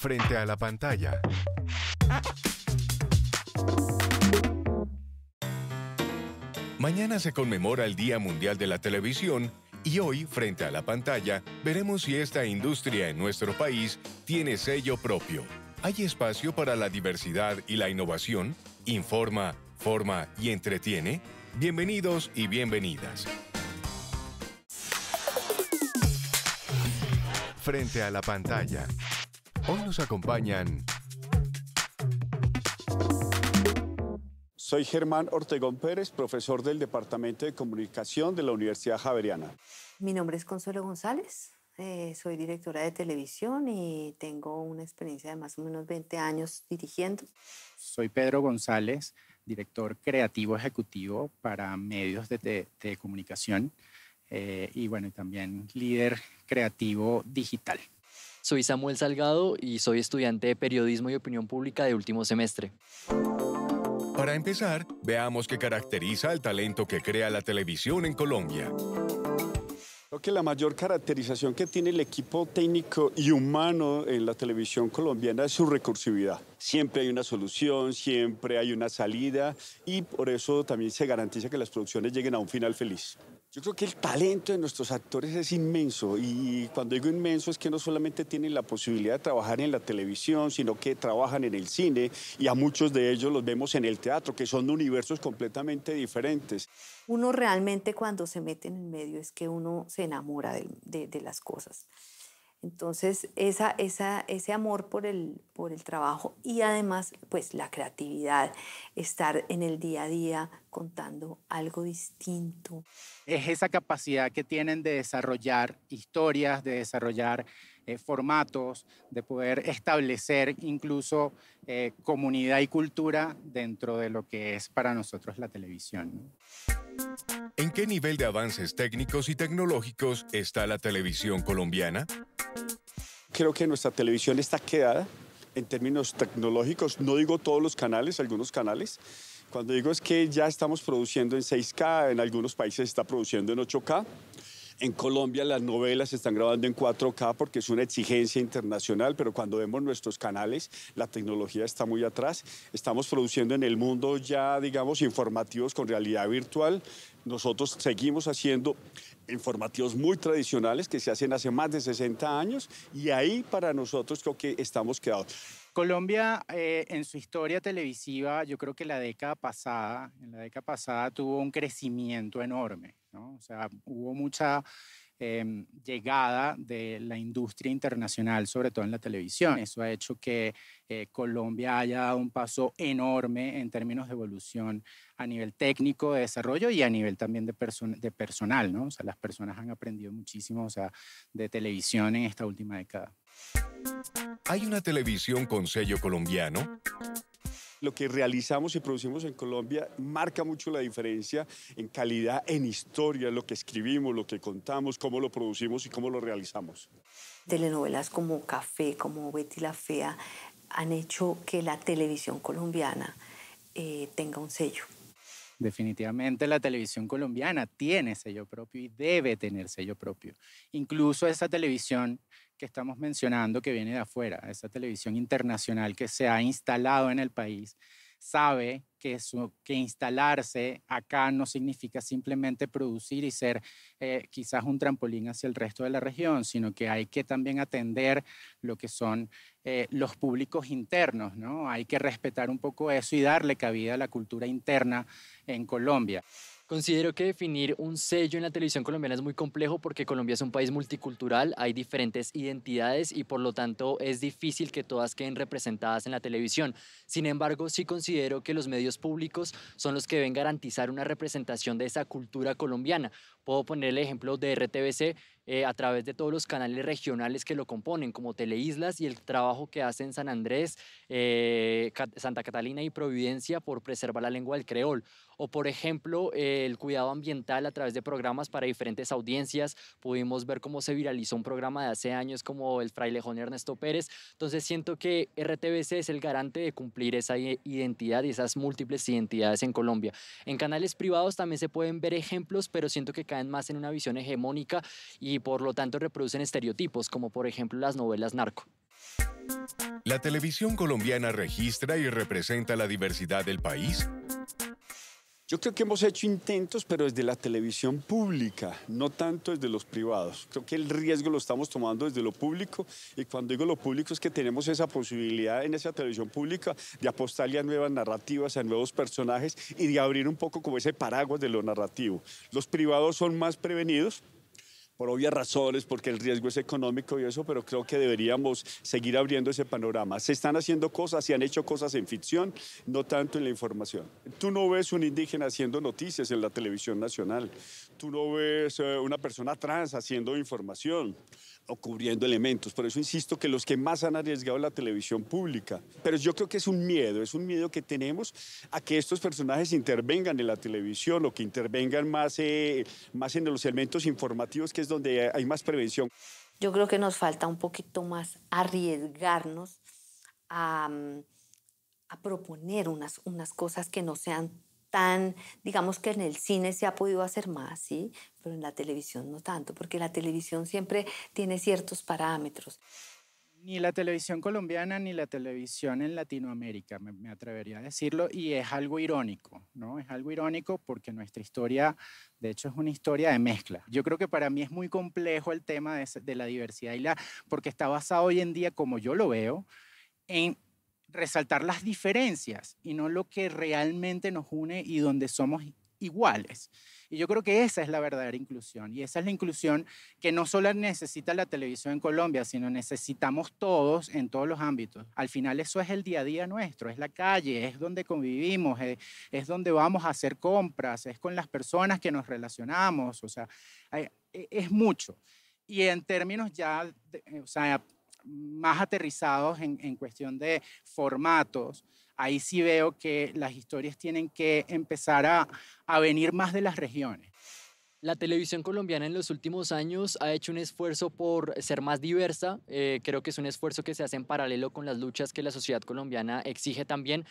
frente a la pantalla. Mañana se conmemora el Día Mundial de la Televisión y hoy, frente a la pantalla, veremos si esta industria en nuestro país tiene sello propio. ¿Hay espacio para la diversidad y la innovación? ¿Informa, forma y entretiene? Bienvenidos y bienvenidas. Frente a la pantalla. Hoy nos acompañan. Soy Germán Ortegón Pérez, profesor del Departamento de Comunicación de la Universidad Javeriana. Mi nombre es Consuelo González, eh, soy directora de televisión y tengo una experiencia de más o menos 20 años dirigiendo. Soy Pedro González, director creativo ejecutivo para medios de, comunicación eh, y bueno, también líder creativo digital. Soy Samuel Salgado y soy estudiante de Periodismo y Opinión Pública de último semestre. Para empezar, veamos qué caracteriza al talento que crea la televisión en Colombia. Creo que la mayor caracterización que tiene el equipo técnico y humano en la televisión colombiana es su recursividad. Siempre hay una solución, siempre hay una salida y por eso también se garantiza que las producciones lleguen a un final feliz. Yo creo que el talento de nuestros actores es inmenso y cuando digo inmenso es que no solamente tienen la posibilidad de trabajar en la televisión, sino que trabajan en el cine y a muchos de ellos los vemos en el teatro, que son universos completamente diferentes. Uno realmente cuando se mete en el medio es que uno se enamora de, las cosas. Entonces, ese amor por el, por el trabajo y además, pues la creatividad, estar en el día a día contando algo distinto. Es esa capacidad que tienen de desarrollar historias, de desarrollar eh, formatos, de poder establecer incluso eh, comunidad y cultura dentro de lo que es para nosotros la televisión. ¿En qué nivel de avances técnicos y tecnológicos está la televisión colombiana? Creo que nuestra televisión está quedada en términos tecnológicos. No digo todos los canales, algunos canales. Cuando digo es que ya estamos produciendo en 6K, en algunos países está produciendo en 8K. En Colombia las novelas se están grabando en 4K porque es una exigencia internacional, pero cuando vemos nuestros canales, la tecnología está muy atrás. Estamos produciendo en el mundo ya, digamos, informativos con realidad virtual. Nosotros seguimos haciendo informativos muy tradicionales que se hacen hace más de 60 años y ahí para nosotros creo que estamos quedados. Colombia eh, en su historia televisiva, yo creo que la década pasada, en la década pasada tuvo un crecimiento enorme o sea, hubo mucha em, llegada de la industria internacional, sobre todo en la televisión. Eso ha hecho que eh, Colombia haya dado un paso enorme en términos de evolución a nivel técnico, de desarrollo y a nivel también de, de personal, ¿no? O sea, las personas han aprendido muchísimo, o sea, de televisión en esta última década. ¿Hay una televisión con sello colombiano? lo que realizamos y producimos en Colombia marca mucho la diferencia en calidad, en historia, lo que escribimos, lo que contamos, cómo lo producimos y cómo lo realizamos. Telenovelas como Café, como Betty la Fea, han hecho que la televisión colombiana eh, tenga un sello. Definitivamente la televisión colombiana tiene sello propio y debe tener sello propio. Incluso esa televisión que estamos mencionando que viene de afuera, esa televisión internacional que se ha instalado en el país, sabe que, su, que instalarse acá no significa simplemente producir y ser eh, quizás un trampolín hacia el resto de la región, sino que hay que también atender lo que son eh, los públicos internos, ¿no? Hay que respetar un poco eso y darle cabida a la cultura interna en Colombia. Considero que definir un sello en la televisión colombiana es muy complejo porque Colombia es un país multicultural, hay diferentes identidades y por lo tanto es difícil que todas queden representadas en la televisión. Sin embargo, sí considero que los medios públicos son los que deben garantizar una representación de esa cultura colombiana. Puedo poner el ejemplo de RTBC eh, a través de todos los canales regionales que lo componen, como Teleislas y el trabajo que hacen San Andrés, eh, Santa Catalina y Providencia por preservar la lengua del creol. O, por ejemplo, eh, el cuidado ambiental a través de programas para diferentes audiencias. Pudimos ver cómo se viralizó un programa de hace años como el frailejón Ernesto Pérez. Entonces, siento que RTBC es el garante de cumplir esa identidad y esas múltiples identidades en Colombia. En canales privados también se pueden ver ejemplos, pero siento que caen más en una visión hegemónica y y por lo tanto reproducen estereotipos, como por ejemplo las novelas narco. ¿La televisión colombiana registra y representa la diversidad del país? Yo creo que hemos hecho intentos, pero desde la televisión pública, no tanto desde los privados. Creo que el riesgo lo estamos tomando desde lo público y cuando digo lo público es que tenemos esa posibilidad en esa televisión pública de apostarle a nuevas narrativas, a nuevos personajes y de abrir un poco como ese paraguas de lo narrativo. Los privados son más prevenidos, por obvias razones, porque el riesgo es económico y eso, pero creo que deberíamos seguir abriendo ese panorama. Se están haciendo cosas, se han hecho cosas en ficción, no tanto en la información. Tú no ves un indígena haciendo noticias en la televisión nacional, tú no ves eh, una persona trans haciendo información o cubriendo elementos. Por eso insisto que los que más han arriesgado la televisión pública. Pero yo creo que es un miedo, es un miedo que tenemos a que estos personajes intervengan en la televisión o que intervengan más, eh, más en los elementos informativos, que es donde hay más prevención. Yo creo que nos falta un poquito más arriesgarnos a, mm, a proponer unas, unas cosas que no sean tan, digamos que en el cine se ha podido hacer más, ¿sí? Pero en la televisión no tanto, porque la televisión siempre tiene ciertos parámetros. Ni la televisión colombiana ni la televisión en Latinoamérica, me, atrevería a decirlo, y es algo irónico, ¿no? Es algo irónico porque nuestra historia, de hecho, es una historia de mezcla. Yo creo que para mí es muy complejo el tema de, de la diversidad y la, porque está basado hoy en día, como yo lo veo, en resaltar las diferencias y no lo que realmente nos une y donde somos iguales. Y yo creo que esa es la verdadera inclusión. Y esa es la inclusión que no solo necesita la televisión en Colombia, sino necesitamos todos en todos los ámbitos. Al final eso es el día a día nuestro, es la calle, es donde convivimos, eh, es, donde vamos a hacer compras, es con las personas que nos relacionamos. O sea, e, es mucho. Y en términos ya, o sea, más aterrizados en, en cuestión de formatos, ahí sí veo que las historias tienen que empezar a, a venir más de las regiones. La televisión colombiana en los últimos años ha hecho un esfuerzo por ser más diversa. Eh, creo que es un esfuerzo que se hace en paralelo con las luchas que la sociedad colombiana exige también.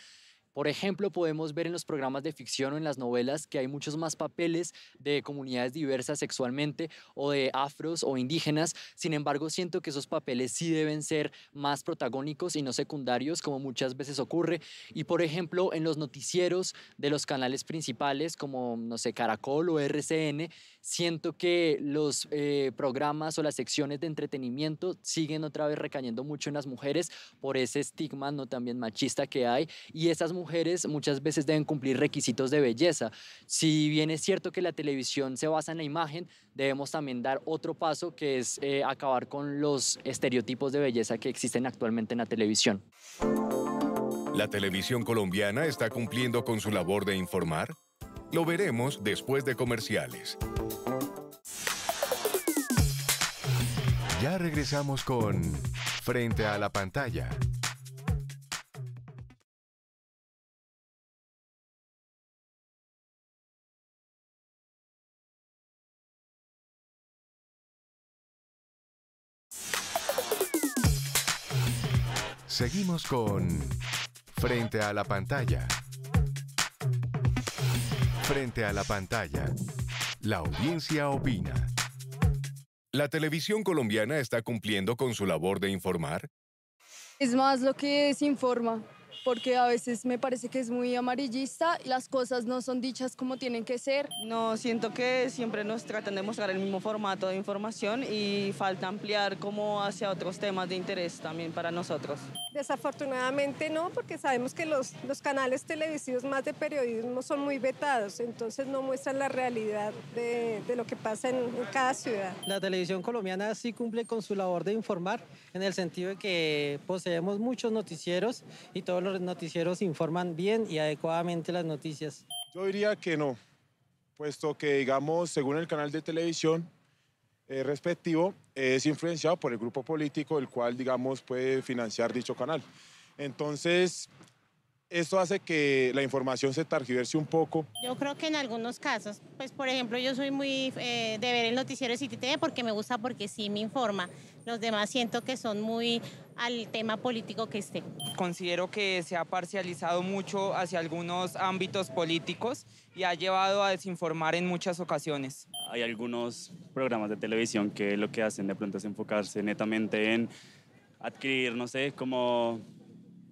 Por ejemplo, podemos ver en los programas de ficción o en las novelas que hay muchos más papeles de comunidades diversas sexualmente o de afros o indígenas. Sin embargo, siento que esos papeles sí deben ser más protagónicos y no secundarios como muchas veces ocurre. Y por ejemplo, en los noticieros de los canales principales como, no sé, Caracol o RCN, siento que los eh, programas o las secciones de entretenimiento siguen otra vez recayendo mucho en las mujeres por ese estigma no también machista que hay. Y esas mujeres muchas veces deben cumplir requisitos de belleza. Si bien es cierto que la televisión se basa en la imagen, debemos también dar otro paso que es eh, acabar con los estereotipos de belleza que existen actualmente en la televisión. ¿La televisión colombiana está cumpliendo con su labor de informar? Lo veremos después de comerciales. Ya regresamos con Frente a la pantalla. Seguimos con Frente a la pantalla. Frente a la pantalla. La audiencia opina. ¿La televisión colombiana está cumpliendo con su labor de informar? Es más lo que informa porque a veces me parece que es muy amarillista las cosas no son dichas como tienen que ser. No, siento que siempre nos tratan de mostrar el mismo formato de información y falta ampliar como hacia otros temas de interés también para nosotros. Desafortunadamente no, porque sabemos que los, los canales televisivos más de periodismo son muy vetados, entonces no muestran la realidad de, lo que pasa en, cada ciudad. La televisión colombiana sí cumple con su labor de informar en el sentido de que poseemos muchos noticieros y todos los los noticieros informan bien y adecuadamente las noticias? Yo diría que no, puesto que, digamos, según el canal de televisión eh, respectivo, es influenciado por el grupo político, el cual, digamos, puede financiar dicho canal. Entonces, esto hace que la información se targiverse un poco. Yo creo que en algunos casos, pues por ejemplo, yo soy muy eh, de ver el noticiero de porque me gusta, porque sí me informa. Los demás siento que son muy al tema político que esté. Considero que se ha parcializado mucho hacia algunos ámbitos políticos y ha llevado a desinformar en muchas ocasiones. Hay algunos programas de televisión que lo que hacen de pronto es enfocarse netamente en adquirir, no sé, como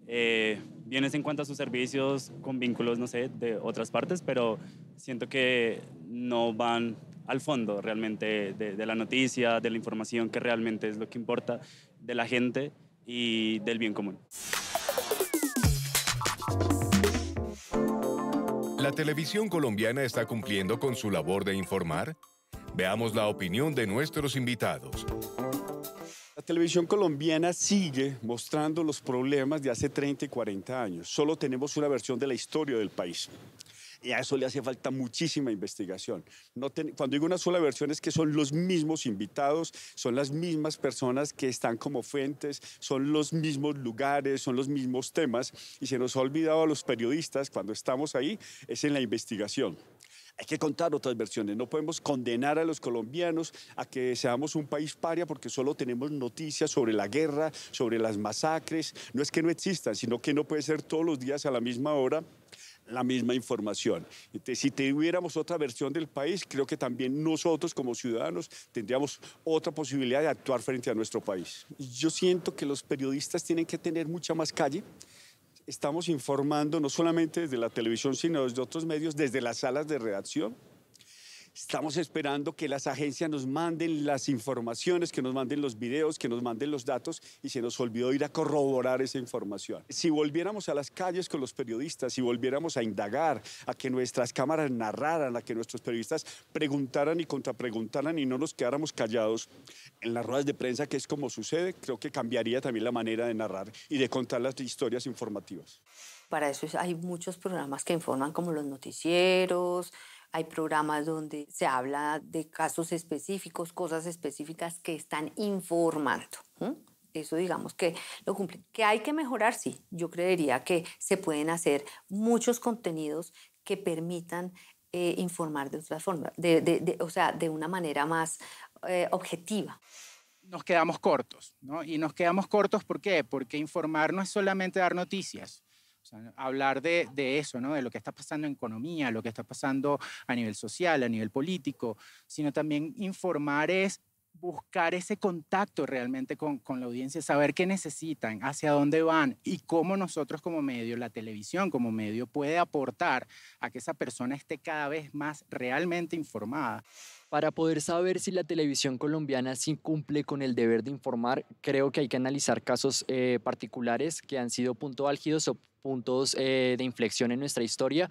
eh, bienes en cuanto a sus servicios con vínculos, no sé, de otras partes, pero siento que no van al fondo realmente de, de, la noticia, de la información que realmente es lo que importa de la gente y del bien común. ¿La televisión colombiana está cumpliendo con su labor de informar? Veamos la opinión de nuestros invitados. La televisión colombiana sigue mostrando los problemas de hace 30 y 40 años. Solo tenemos una versión de la historia del país. Y a eso le hace falta muchísima investigación. No Cuando digo una sola versión es que son los mismos invitados, son las mismas personas que están como fuentes, son los mismos lugares, son los mismos temas. Y se nos ha olvidado a los periodistas cuando estamos ahí, es en la investigación hay que contar otras versiones. No podemos condenar a los colombianos a que seamos un país paria porque solo tenemos noticias sobre la guerra, sobre las masacres. No es que no existan, sino que no puede ser todos los días a la misma hora la misma información. si tuviéramos otra versión del país, creo que también nosotros como ciudadanos tendríamos otra posibilidad de actuar frente a nuestro país. Yo siento que los periodistas tienen que tener mucha más calle. Estamos informando no solamente desde la televisión, sino desde otros medios, desde las salas de redacción. Estamos esperando que las agencias nos manden las informaciones, que nos manden los videos, que nos manden los datos y se nos olvidó ir a corroborar esa información. Si volviéramos a las calles con los periodistas, si volviéramos a indagar, a que nuestras cámaras narraran, a que nuestros periodistas preguntaran y contrapreguntaran y no nos quedáramos callados en las ruedas de prensa, que es como sucede, creo que cambiaría también la manera de narrar y de contar las historias informativas. Para eso hay muchos programas que informan como los noticieros, hay programas donde se habla de casos específicos, cosas específicas que están informando. Eso digamos que lo cumple. ¿Que hay que mejorar? Sí, yo creería que se pueden hacer muchos contenidos que permitan eh, informar de otra forma, o sea, de una manera más eh, objetiva nos quedamos cortos, ¿no? Y nos quedamos cortos, ¿por qué? Porque informar no es solamente dar noticias hablar de, de, eso, ¿no? de lo que está pasando en economía, lo que está pasando a nivel social, a nivel político, sino también informar es buscar ese contacto realmente con, con, la audiencia, saber qué necesitan, hacia dónde van y cómo nosotros como medio, la televisión como medio, puede aportar a que esa persona esté cada vez más realmente informada. Para poder saber si la televisión colombiana sí cumple con el deber de informar, creo que hay que analizar casos eh, particulares que han sido punto álgidos o puntos eh, de inflexión en nuestra historia.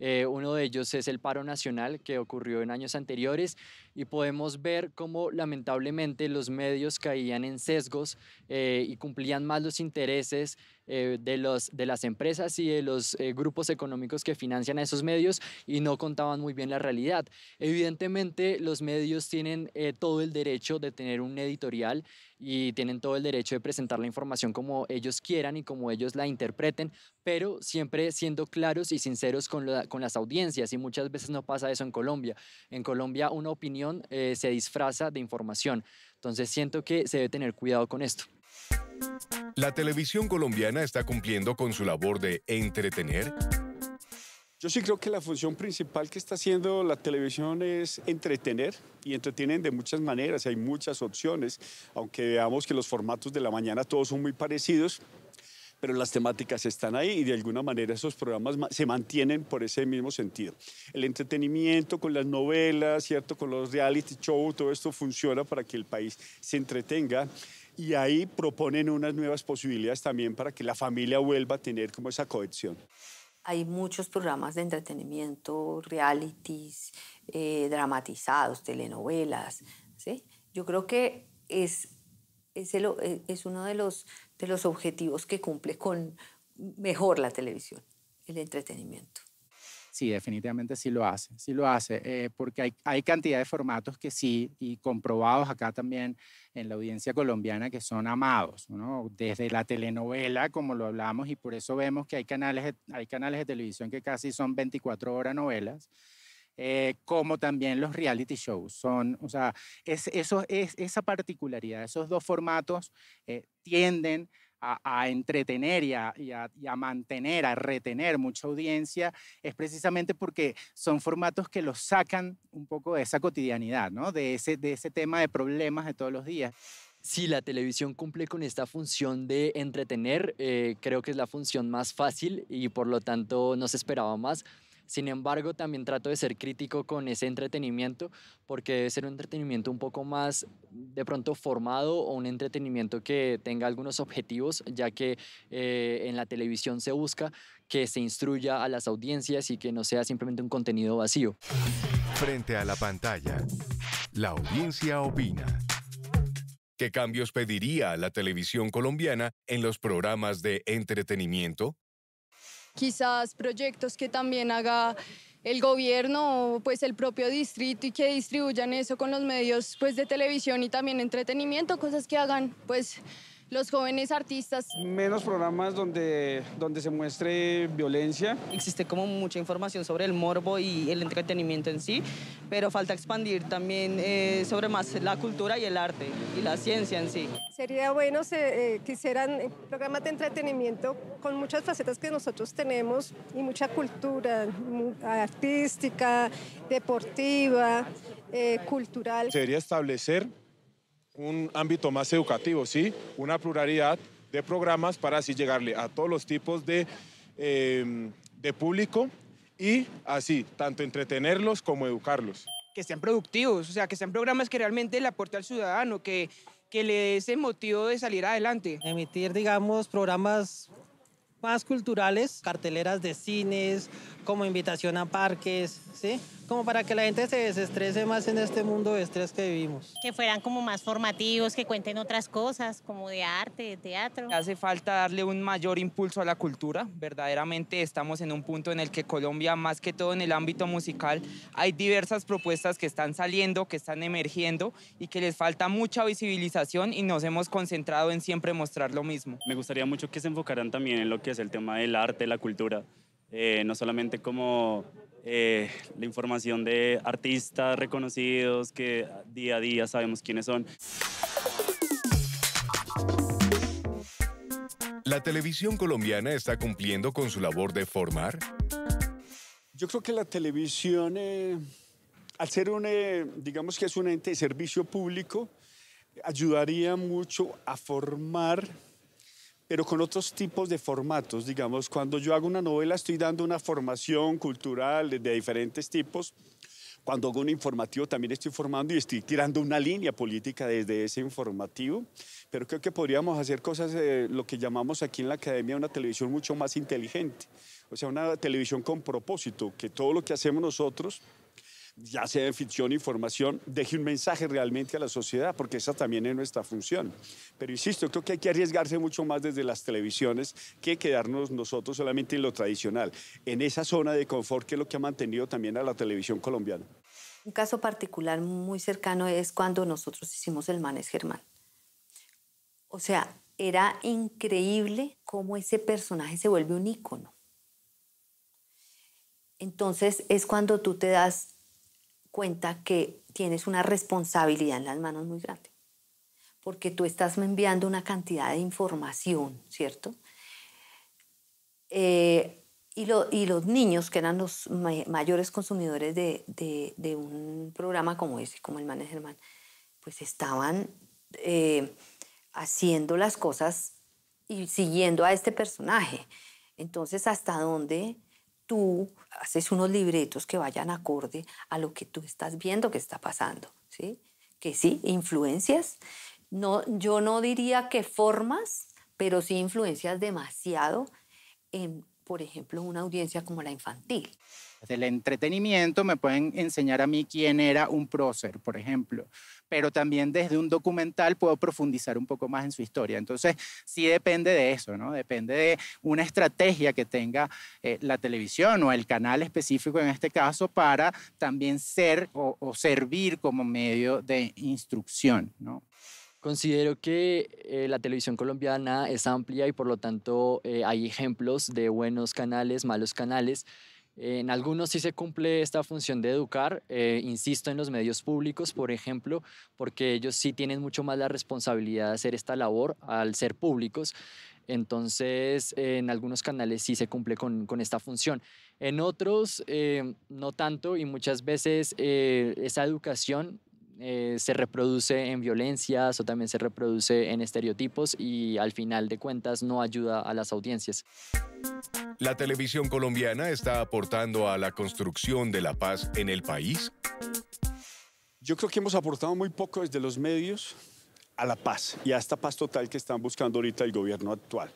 Eh, uno de ellos es el paro nacional que ocurrió en años anteriores y podemos ver cómo lamentablemente los medios caían en sesgos eh, y cumplían más los intereses eh, de, los, de las empresas y de los eh, grupos económicos que financian a esos medios y no contaban muy bien la realidad. Evidentemente los medios tienen todo el derecho de tener un editorial y tienen todo el derecho de presentar la información como ellos quieran y como ellos la interpreten, pero siempre siendo claros y sinceros con, con las audiencias y muchas veces no pasa eso en Colombia. En Colombia una opinión eh, se disfraza de información. Entonces siento que se debe tener cuidado con esto. ¿La televisión colombiana está cumpliendo con su labor de entretener? Yo sí creo que la función principal que está haciendo la televisión es entretener y entretienen de muchas maneras, hay muchas opciones, aunque veamos que los formatos de la mañana todos son muy parecidos, pero las temáticas están ahí y de alguna manera esos programas se mantienen por ese mismo sentido. El entretenimiento con las novelas, ¿cierto? Con los reality shows, todo esto funciona para que el país se entretenga y ahí proponen unas nuevas posibilidades también para que la familia vuelva a tener como esa cohesión. Hay muchos programas de entretenimiento, realities, eh, dramatizados, telenovelas, ¿sí? Yo creo que es, es eh, uno de los de los objetivos que cumple con mejor la televisión, el entretenimiento. Sí, definitivamente sí lo hace, sí lo hace, eh, porque hay, cantidad de formatos que sí, y comprobados acá también en la audiencia colombiana, que son amados, desde la telenovela, como lo hablamos, y por eso vemos que hay canales, hay canales de televisión que casi son 24 horas novelas, eh, como también los reality shows. Son, o sea, eso, es, esa particularidad, esos dos formatos eh, tienden a, entretener y a, mantener, a retener mucha audiencia, es precisamente porque son formatos que los sacan un poco de esa cotidianidad, ¿no? de, ese, de ese tema de problemas de todos los días. Si la televisión cumple con esta función de entretener, eh, creo que es la función más fácil y por lo tanto no se esperaba más. Sin embargo, también trato de ser crítico con ese entretenimiento porque debe ser un entretenimiento un poco más de pronto formado o un entretenimiento que tenga algunos objetivos, ya que eh, en la televisión se busca que se instruya a las audiencias y que no sea simplemente un contenido vacío. Frente a la pantalla, la audiencia opina. ¿Qué cambios pediría la televisión colombiana en los programas de entretenimiento? quizás proyectos que también haga el gobierno o pues el propio distrito y que distribuyan eso con los medios pues de televisión y también entretenimiento, cosas que hagan pues los jóvenes artistas. Menos programas donde, donde se muestre violencia. Existe como mucha información sobre el morbo y el entretenimiento en sí, pero falta expandir también eh, sobre más la cultura y el arte y la ciencia en sí. Sería bueno eh, que eh, programas de entretenimiento con muchas facetas que nosotros tenemos y mucha cultura artística, deportiva, cultural. Sería establecer un ámbito más educativo, ¿sí? Una pluralidad de programas para así llegarle a todos los tipos de, em, de público y así, tanto entretenerlos como educarlos. Que sean productivos, o sea, que sean programas que realmente le aporte al ciudadano, que, que le dé ese motivo de salir adelante. Emitir, digamos, programas más culturales, carteleras de cines, como invitación a parques, ¿sí? Como para que la gente se desestrese más en este mundo de estrés que vivimos. Que fueran como más formativos, que cuenten otras cosas, como de arte, de teatro. Hace falta darle un mayor impulso a la cultura. Verdaderamente estamos en un punto en el que Colombia, más que todo en el ámbito musical, hay diversas propuestas que están saliendo, que están emergiendo y que les falta mucha visibilización y nos hemos concentrado en siempre mostrar lo mismo. Me gustaría mucho que se enfocaran también en lo que es el tema del arte, la cultura. Eh, no solamente como eh, la información de artistas reconocidos que día a día sabemos quiénes son. ¿La televisión colombiana está cumpliendo con su labor de formar? Yo creo que la televisión, eh, al ser un, digamos que es un ente de servicio público, ayudaría mucho a formar pero con otros tipos de formatos. Digamos, cuando yo hago una novela estoy dando una formación cultural de diferentes tipos. Cuando hago un informativo también estoy formando y estoy tirando una línea política desde ese informativo. Pero creo que podríamos hacer cosas, eh, lo que llamamos aquí en la academia, una televisión mucho más inteligente. O sea, una televisión con propósito, que todo lo que hacemos nosotros ya sea de ficción información formación, deje un mensaje realmente a la sociedad, porque esa también es nuestra función. Pero insisto, creo que hay que arriesgarse mucho más desde las televisiones que quedarnos nosotros solamente en lo tradicional, en esa zona de confort que es lo que ha mantenido también a la televisión colombiana. Un caso particular muy cercano es cuando nosotros hicimos el Manes Germán. O sea, era increíble cómo ese personaje se vuelve un ícono. Entonces es cuando tú te das cuenta que tienes una responsabilidad en las manos muy grande, porque tú estás enviando una cantidad de información, ¿cierto? Eh, y, los niños, que eran los mayores consumidores de, un programa como ese, como el Manes Germán, pues estaban eh, haciendo las cosas y siguiendo a este personaje. Entonces, ¿hasta dónde tú haces unos libretos que vayan acorde a lo que tú estás viendo que está pasando, ¿sí? Que sí, influencias. No, yo no diría que formas, pero sí influencias demasiado en, por ejemplo, una audiencia como la infantil. Desde el entretenimiento me pueden enseñar a mí quién era un prócer, por ejemplo. Pero también desde un documental puedo profundizar un poco más en su historia. Entonces, sí depende de eso, ¿no? Depende de una estrategia que tenga eh, la televisión o el canal específico en este caso para también ser o, servir como medio de instrucción, ¿no? Considero que eh, la televisión colombiana es amplia y por lo tanto eh, hay ejemplos de buenos canales, malos canales. En algunos sí se cumple esta función de educar, eh, insisto en los medios públicos, por ejemplo, porque ellos sí tienen mucho más la responsabilidad de hacer esta labor al ser públicos. Entonces, en algunos canales sí se cumple con, esta función. En otros, eh, no tanto, y muchas veces eh, esa educación eh, se reproduce en violencias o también se reproduce en estereotipos y al final de cuentas no ayuda a las audiencias. ¿La televisión colombiana está aportando a la construcción de la paz en el país? Yo creo que hemos aportado muy poco desde los medios a la paz y a esta paz total que están buscando ahorita el gobierno actual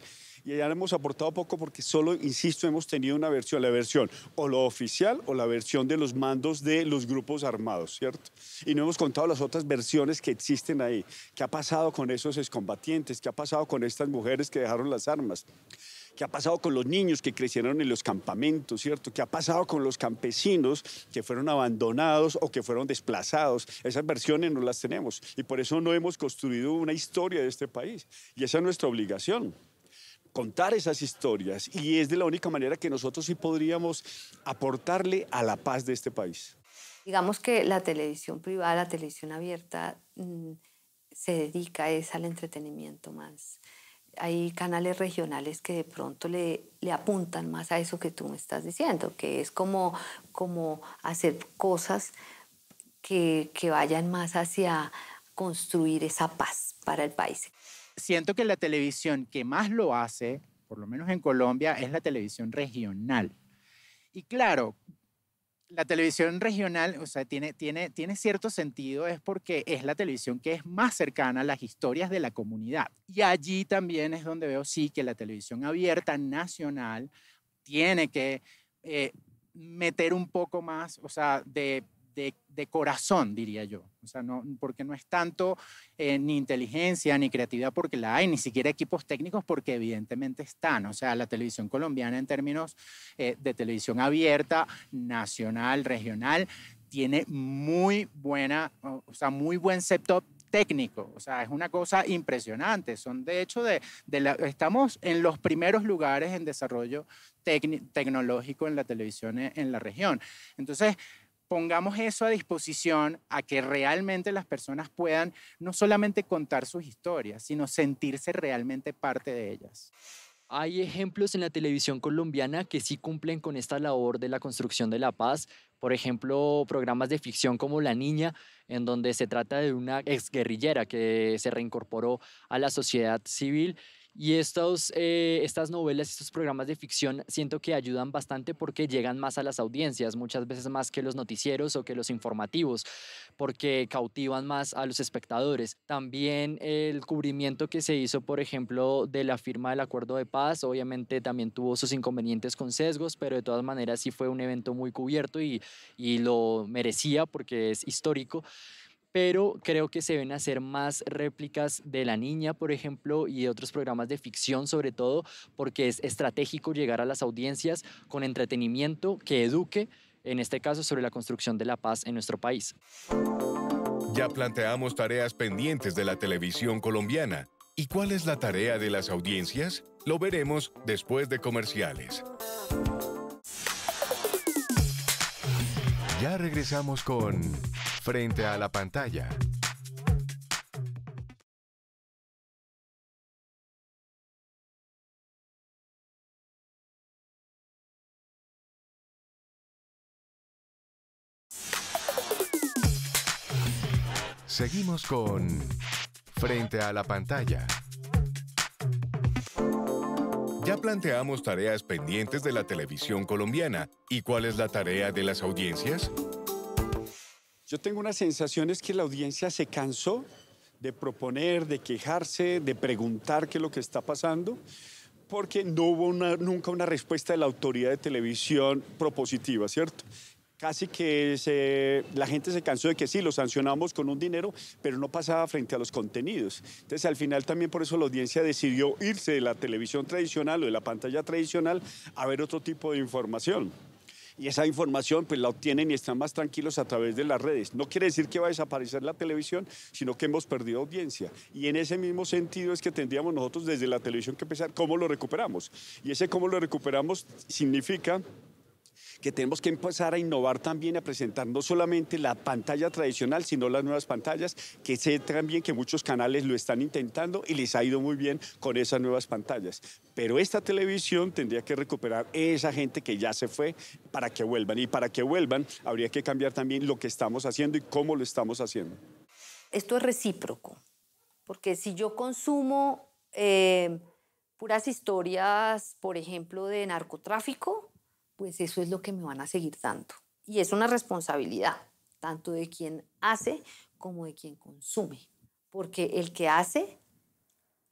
y ya hemos aportado poco porque solo, insisto, hemos tenido una versión, la versión o lo oficial o la versión de los mandos de los grupos armados, ¿cierto? Y no hemos contado las otras versiones que existen ahí. ¿Qué ha pasado con esos excombatientes? ¿Qué ha pasado con estas mujeres que dejaron las armas? ¿Qué ha pasado con los niños que crecieron en los campamentos, cierto? ¿Qué ha pasado con los campesinos que fueron abandonados o que fueron desplazados? Esas versiones no las tenemos y por eso no hemos construido una historia de este país y esa es nuestra obligación contar esas historias y es de la única manera que nosotros sí podríamos aportarle a la paz de este país. Digamos que la televisión privada, la televisión abierta, mm, se dedica es al entretenimiento más. Hay canales regionales que de pronto le, le apuntan más a eso que tú me estás diciendo, que es como, como hacer cosas que, que vayan más hacia construir esa paz para el país siento que la televisión que más lo hace, por lo menos en Colombia, es la televisión regional. Y claro, la televisión regional, o sea, tiene, tiene, tiene cierto sentido, es porque es la televisión que es más cercana a las historias de la comunidad. Y allí también es donde veo, sí, que la televisión abierta nacional tiene que eh, meter un poco más, o sea, de de, corazón, diría yo. O sea, no, porque no es tanto eh, ni inteligencia ni creatividad porque la hay, ni siquiera equipos técnicos porque evidentemente están. O sea, la televisión colombiana en términos eh, de televisión abierta, nacional, regional, tiene muy buena, o sea, muy buen setup técnico, o sea, es una cosa impresionante. Son de hecho de, estamos en los primeros lugares en desarrollo tecnológico en la televisión eh, en la región. Entonces, pongamos eso a disposición a que realmente las personas puedan no solamente contar sus historias, sino sentirse realmente parte de ellas. Hay ejemplos en la televisión colombiana que sí cumplen con esta labor de la construcción de la paz. Por ejemplo, programas de ficción como La Niña, en donde se trata de una exguerrillera que se reincorporó a la sociedad civil y estos, eh, estas novelas, estos programas de ficción, siento que ayudan bastante porque llegan más a las audiencias, muchas veces más que los noticieros o que los informativos, porque cautivan más a los espectadores. También el cubrimiento que se hizo, por ejemplo, de la firma del acuerdo de paz, obviamente también tuvo sus inconvenientes con sesgos, pero de todas maneras sí fue un evento muy cubierto y, y lo merecía porque es histórico pero creo que se deben hacer más réplicas de La Niña, por ejemplo, y de otros programas de ficción, sobre todo, porque es estratégico llegar a las audiencias con entretenimiento que eduque, en este caso, sobre la construcción de la paz en nuestro país. Ya planteamos tareas pendientes de la televisión colombiana. ¿Y cuál es la tarea de las audiencias? Lo veremos después de comerciales. Ya regresamos con frente a la pantalla. Seguimos con Frente a la pantalla. Ya planteamos tareas pendientes de la televisión colombiana. ¿Y cuál es la tarea de las audiencias? Yo tengo una sensación es que la audiencia se cansó de proponer, de quejarse, de preguntar qué es lo que está pasando, porque no hubo nunca una respuesta de la autoridad de televisión propositiva, ¿cierto? Casi que la gente se cansó de que sí, lo sancionamos con un dinero, pero no pasaba frente a los contenidos. Entonces, al final también por eso la audiencia decidió irse de la televisión tradicional o de la pantalla tradicional a ver otro tipo de información y esa información pues la obtienen y están más tranquilos a través de las redes. No quiere decir que va a desaparecer la televisión, sino que hemos perdido audiencia. Y en ese mismo sentido es que tendríamos nosotros desde la televisión que pensar cómo lo recuperamos. Y ese cómo lo recuperamos significa que tenemos que empezar a innovar también, a presentar no solamente la pantalla tradicional, sino las nuevas pantallas, que sé también que muchos canales lo están intentando y les ha ido muy bien con esas nuevas pantallas. Pero esta televisión tendría que recuperar esa gente que ya se fue para que vuelvan. Y para que vuelvan habría que cambiar también lo que estamos haciendo y cómo lo estamos haciendo. Esto es recíproco, porque si yo consumo... Eh, puras historias, por ejemplo, de narcotráfico, pues eso es lo que me van a seguir dando. Y es una responsabilidad, tanto de quien hace como de quien consume, porque el que hace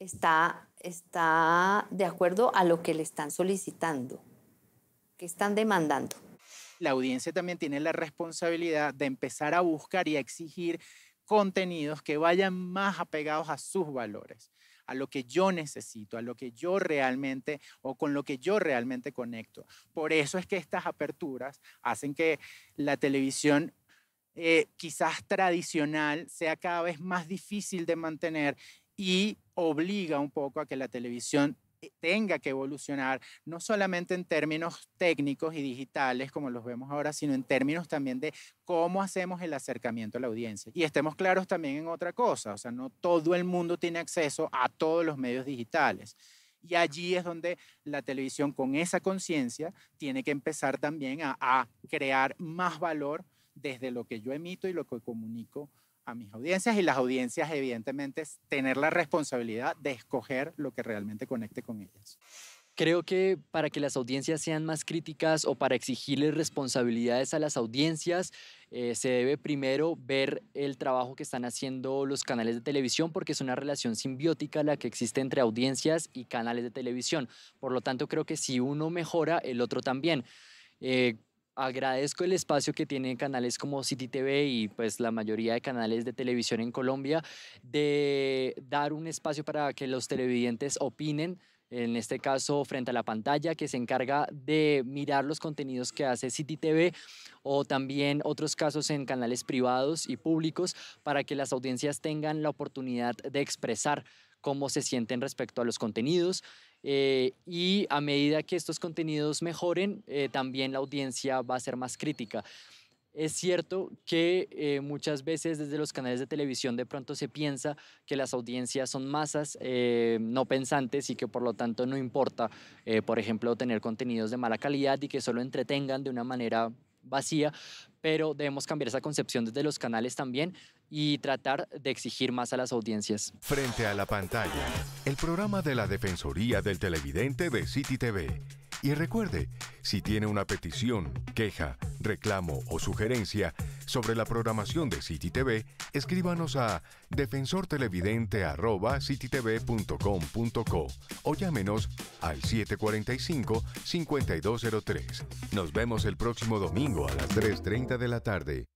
está, está de acuerdo a lo que le están solicitando, que están demandando. La audiencia también tiene la responsabilidad de empezar a buscar y a exigir contenidos que vayan más apegados a sus valores a lo que yo necesito, a lo que yo realmente o con lo que yo realmente conecto. Por eso es que estas aperturas hacen que la televisión eh, quizás tradicional sea cada vez más difícil de mantener y obliga un poco a que la televisión eh, tenga que evolucionar, no solamente en términos técnicos y digitales como los vemos ahora, sino en términos también de cómo hacemos el acercamiento a la audiencia. Y estemos claros también en otra cosa, o sea, no todo el mundo tiene acceso a todos los medios digitales. Y allí es donde la televisión con esa conciencia tiene que empezar también a, crear más valor desde lo que yo emito y lo que comunico a mis audiencias y las audiencias, evidentemente, es tener la responsabilidad de escoger lo que realmente conecte con ellas. Creo que para que las audiencias sean más críticas o para exigirles responsabilidades a las audiencias, eh, se debe primero ver el trabajo que están haciendo los canales de televisión porque es una relación simbiótica la que existe entre audiencias y canales de televisión. Por lo tanto, creo que si uno mejora, el otro también. Eh, agradezco el espacio que tienen canales como City TV y pues la mayoría de canales de televisión en Colombia de dar un espacio para que los televidentes opinen en este caso frente a la pantalla, que se encarga de mirar los contenidos que hace City TV o también otros casos en canales privados y públicos para que las audiencias tengan la oportunidad de expresar cómo se sienten respecto a los contenidos. Eh, y a medida que estos contenidos mejoren, eh, también la audiencia va a ser más crítica. Es cierto que eh, muchas veces desde los canales de televisión de pronto se piensa que las audiencias son masas no pensantes y que por lo tanto no importa, por ejemplo, tener contenidos de mala calidad y que solo entretengan de una manera vacía, pero debemos cambiar esa concepción desde los canales también y tratar de exigir más a las audiencias. Frente a la pantalla, el programa de la Defensoría del Televidente de City TV. Y recuerde, si tiene una petición, queja, reclamo o sugerencia sobre la programación de City TV, escríbanos a defensortelevidente.com.co o llámenos al 745-5203. Nos vemos el próximo domingo a las 3.30 de la tarde.